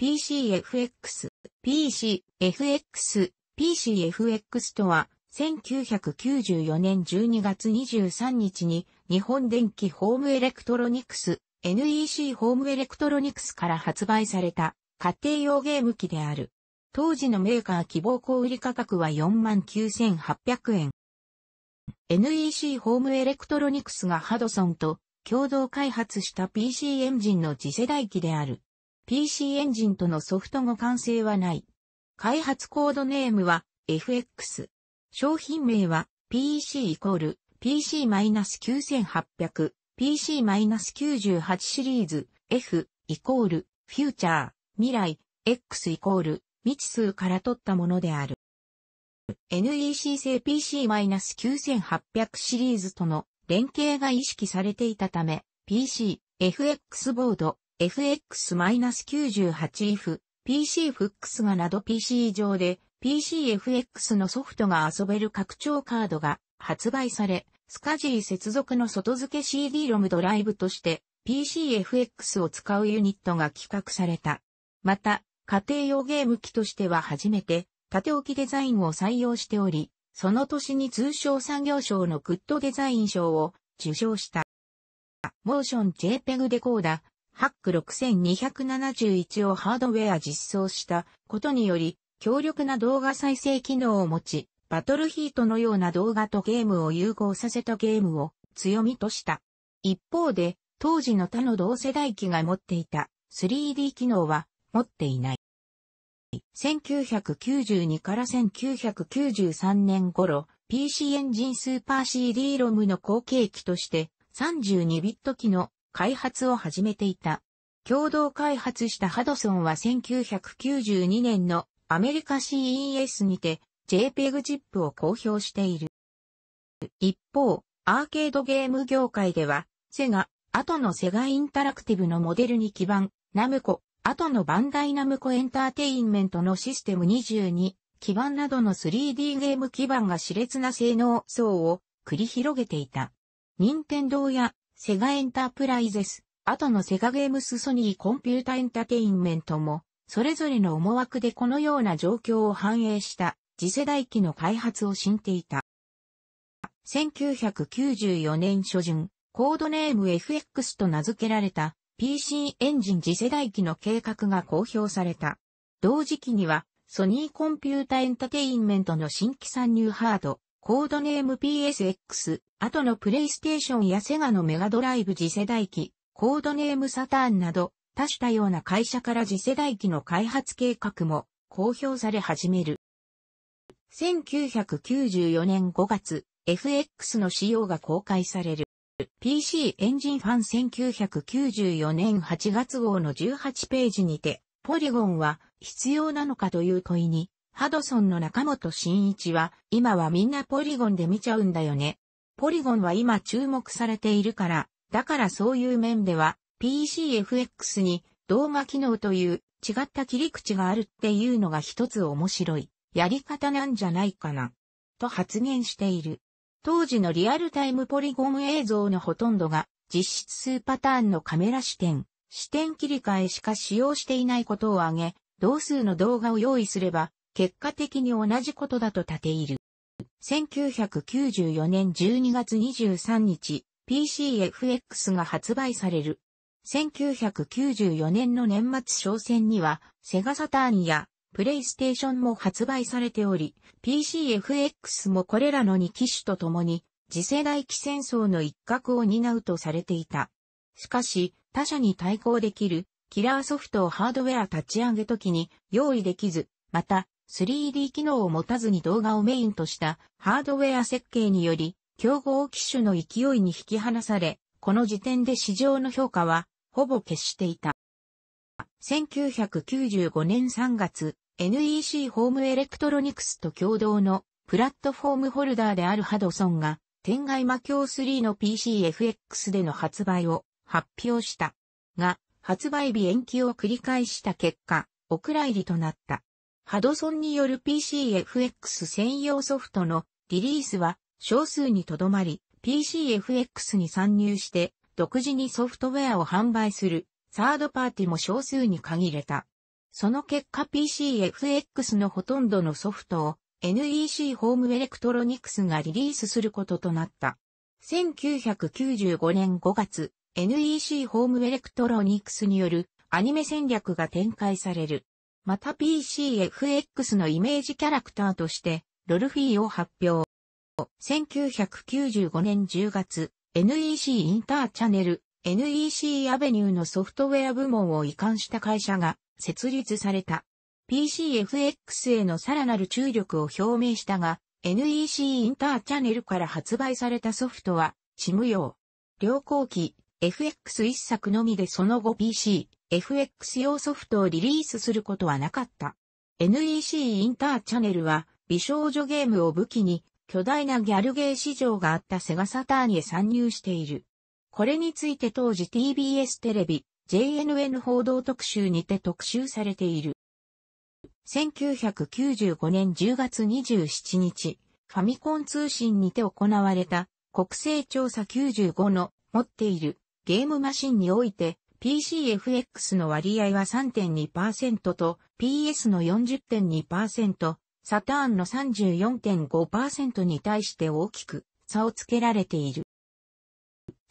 PCFX、PCFX、PCFX とは、1994年12月23日に、日本電機ホームエレクトロニクス、NEC ホームエレクトロニクスから発売された、家庭用ゲーム機である。当時のメーカー希望小売価格は49,800円。NEC ホームエレクトロニクスがハドソンと共同開発した PC エンジンの次世代機である。PC エンジンとのソフト語完成はない。開発コードネームは FX。商品名は PC イコール PC-9800、PC-98 シリーズ F イコールフューチャー未来 X イコール未知数から取ったものである。NEC 製 PC-9800 シリーズとの連携が意識されていたため、PC、FX ボード、FX-98F、PCFX がなど PC 上で PCFX のソフトが遊べる拡張カードが発売され、スカジー接続の外付け CD-ROM ドライブとして PCFX を使うユニットが企画された。また、家庭用ゲーム機としては初めて縦置きデザインを採用しており、その年に通商産業省のグッドデザイン賞を受賞した。モーション JPEG デコーダハック6271をハードウェア実装したことにより、強力な動画再生機能を持ち、バトルヒートのような動画とゲームを融合させたゲームを強みとした。一方で、当時の他の同世代機が持っていた 3D 機能は持っていない。1992から1993年頃、PC エンジンスーパー CD ロムの後継機として32ビット機の開発を始めていた。共同開発したハドソンは1992年のアメリカ CES にて JPEG チップを公表している。一方、アーケードゲーム業界では、セガ、後のセガインタラクティブのモデルに基盤、ナムコ、後のバンダイナムコエンターテインメントのシステム22、基盤などの 3D ゲーム基盤が熾烈な性能層を繰り広げていた。任天堂やセガエンタープライゼス、後のセガゲームスソニーコンピュータエンタテインメントも、それぞれの思惑でこのような状況を反映した次世代機の開発を進ていた。1994年初旬、コードネーム FX と名付けられた PC エンジン次世代機の計画が公表された。同時期には、ソニーコンピュータエンタテインメントの新規参入ハード、コードネーム PSX、後のプレイステーションやセガのメガドライブ次世代機、コードネームサターンなど、多種多様な会社から次世代機の開発計画も公表され始める。1994年5月、FX の仕様が公開される。PC エンジンファン1994年8月号の18ページにて、ポリゴンは必要なのかという問いに、ハドソンの中本真一は、今はみんなポリゴンで見ちゃうんだよね。ポリゴンは今注目されているから、だからそういう面では、PCFX に動画機能という違った切り口があるっていうのが一つ面白いやり方なんじゃないかな、と発言している。当時のリアルタイムポリゴン映像のほとんどが実質数パターンのカメラ視点、視点切り替えしか使用していないことを挙げ、同数の動画を用意すれば結果的に同じことだと立ている。1994年12月23日、PCFX が発売される。1994年の年末商戦には、セガサターンやプレイステーションも発売されており、PCFX もこれらの2機種とともに、次世代機戦争の一角を担うとされていた。しかし、他社に対抗できる、キラーソフトをハードウェア立ち上げ時に用意できず、また、3D 機能を持たずに動画をメインとしたハードウェア設計により、競合機種の勢いに引き離され、この時点で市場の評価は、ほぼ決していた。1995年3月、NEC ホームエレクトロニクスと共同のプラットフォームホルダーであるハドソンが、天外魔境3の PCFX での発売を発表した。が、発売日延期を繰り返した結果、お蔵入りとなった。ハドソンによる PCFX 専用ソフトのリリースは少数にとどまり、PCFX に参入して独自にソフトウェアを販売するサードパーティも少数に限れた。その結果 PCFX のほとんどのソフトを NEC ホームエレクトロニクスがリリースすることとなった。1995年5月、NEC ホームエレクトロニクスによるアニメ戦略が展開される。また PCFX のイメージキャラクターとして、ロルフィーを発表。1995年10月、NEC インターチャネル、NEC アベニューのソフトウェア部門を移管した会社が設立された。PCFX へのさらなる注力を表明したが、NEC インターチャネルから発売されたソフトは、チム用。良好期、FX 一作のみでその後 PC、FX 用ソフトをリリースすることはなかった。NEC インターチャネルは美少女ゲームを武器に巨大なギャルゲー市場があったセガサターンへ参入している。これについて当時 TBS テレビ、JNN 報道特集にて特集されている。1995年10月27日、ファミコン通信にて行われた国勢調査95の持っているゲームマシンにおいて PCFX の割合は3.2%と PS の40.2%、サターンの34.5%に対して大きく差をつけられている。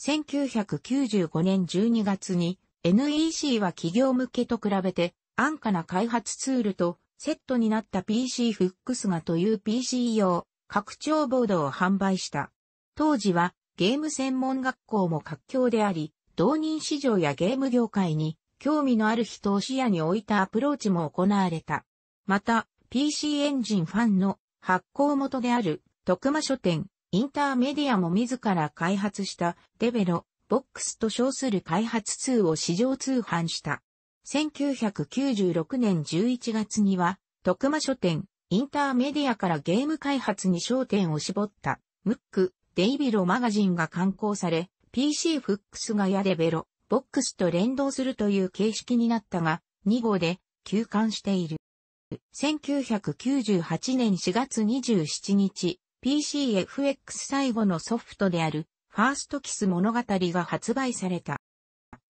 1995年12月に NEC は企業向けと比べて安価な開発ツールとセットになった PC フックスがという PC 用拡張ボードを販売した。当時はゲーム専門学校も活況であり、同人市場やゲーム業界に興味のある人を視野に置いたアプローチも行われた。また、PC エンジンファンの発行元である徳間書店、インターメディアも自ら開発したデベロ、ボックスと称する開発2を市場通販した。1996年11月には、徳間書店、インターメディアからゲーム開発に焦点を絞った、ムック、デイビロマガジンが刊行され、PC フックスがやでベロ、ボックスと連動するという形式になったが、2号で休刊している。1998年4月27日、PCFX 最後のソフトである、ファーストキス物語が発売された。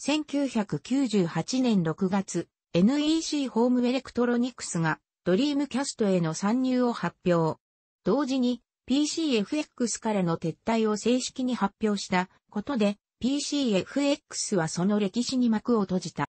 1998年6月、NEC ホームエレクトロニクスがドリームキャストへの参入を発表。同時に PCFX からの撤退を正式に発表したことで、PCFX はその歴史に幕を閉じた。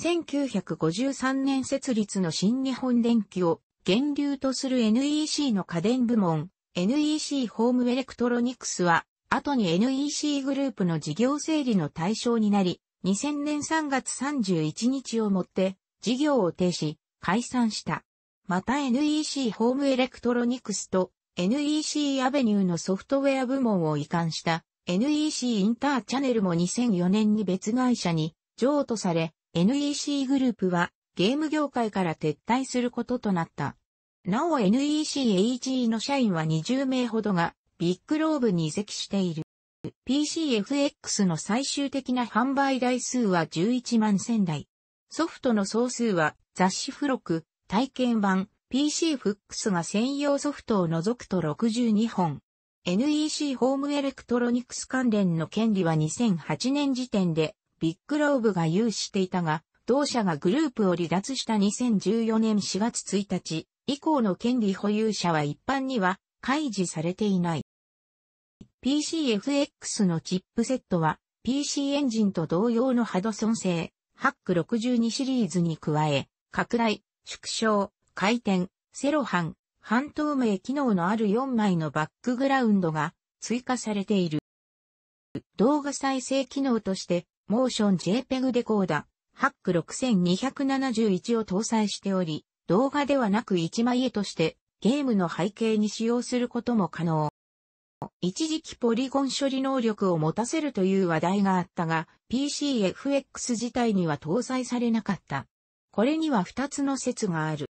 1953年設立の新日本電機を源流とする NEC の家電部門、NEC ホームエレクトロニクスは、後に NEC グループの事業整理の対象になり、2000年3月31日をもって事業を停止、解散した。また NEC ホームエレクトロニクスと NEC アベニューのソフトウェア部門を移管した NEC インターチャネルも2004年に別会社に譲渡され、NEC グループはゲーム業界から撤退することとなった。なお NECAG の社員は20名ほどがビッグローブに移籍している。PCFX の最終的な販売台数は11万1000台。ソフトの総数は雑誌付録、体験版、PC フックスが専用ソフトを除くと62本。NEC ホームエレクトロニクス関連の権利は2008年時点でビッグローブが有していたが、同社がグループを離脱した2014年4月1日以降の権利保有者は一般には開示されていない。PCFX のチップセットは PC エンジンと同様のハドソン製、ハック62シリーズに加え、拡大、縮小、回転、セロハン、半透明機能のある4枚のバックグラウンドが追加されている。動画再生機能として、モーション JPEG デコーダ、ハック6271を搭載しており、動画ではなく1枚絵としてゲームの背景に使用することも可能。一時期ポリゴン処理能力を持たせるという話題があったが、PCFX 自体には搭載されなかった。これには2つの説がある。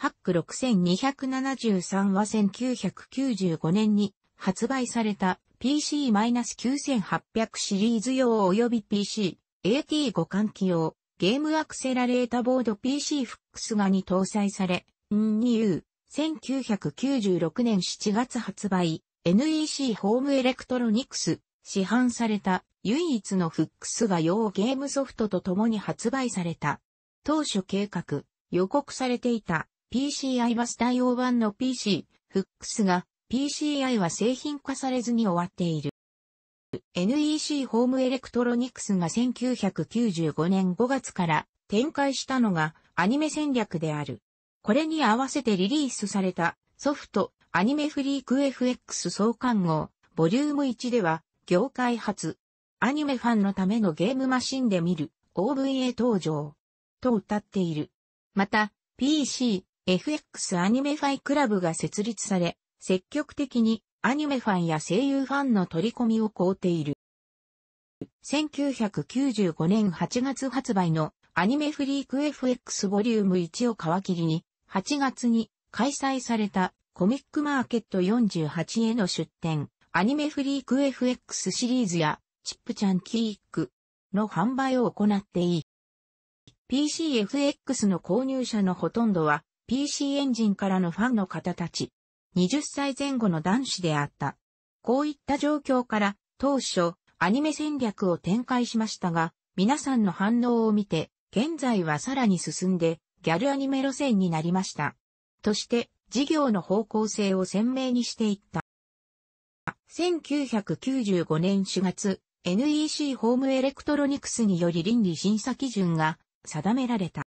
ハック6273は1995年に発売された PC-9800 シリーズ用及び PC、AT 互換機用、ゲームアクセラレータボード PC フックス画に搭載され、NU、1996年7月発売、NEC ホームエレクトロニクス、市販された唯一のフックス画用ゲームソフトと共に発売された。当初計画、予告されていた PCI バス対応版の PC、フックスが PCI は製品化されずに終わっている。NEC ホームエレクトロニクスが1995年5月から展開したのがアニメ戦略である。これに合わせてリリースされたソフトアニメフリーク FX 創刊号ボリューム1では業界初アニメファンのためのゲームマシンで見る OVA 登場と歌っている。また PC FX アニメファイクラブが設立され、積極的にアニメファンや声優ファンの取り込みを請うている。1995年8月発売のアニメフリーク FX ボリューム1を皮切りに、8月に開催されたコミックマーケット48への出展、アニメフリーク FX シリーズやチップちゃんキークの販売を行っていい。PCFX の購入者のほとんどは PC エンジンからのファンの方たち、20歳前後の男子であった。こういった状況から当初アニメ戦略を展開しましたが、皆さんの反応を見て、現在はさらに進んでギャルアニメ路線になりました。として事業の方向性を鮮明にしていった。1995年4月、NEC ホームエレクトロニクスにより倫理審査基準が定められた。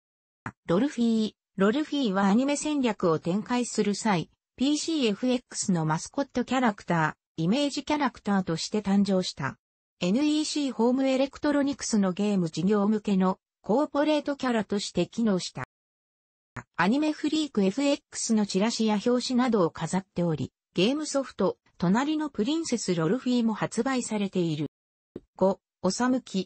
ドルフィー、ロルフィーはアニメ戦略を展開する際、PCFX のマスコットキャラクター、イメージキャラクターとして誕生した。NEC ホームエレクトロニクスのゲーム事業向けのコーポレートキャラとして機能した。アニメフリーク FX のチラシや表紙などを飾っており、ゲームソフト、隣のプリンセスロルフィーも発売されている。5、おさむき、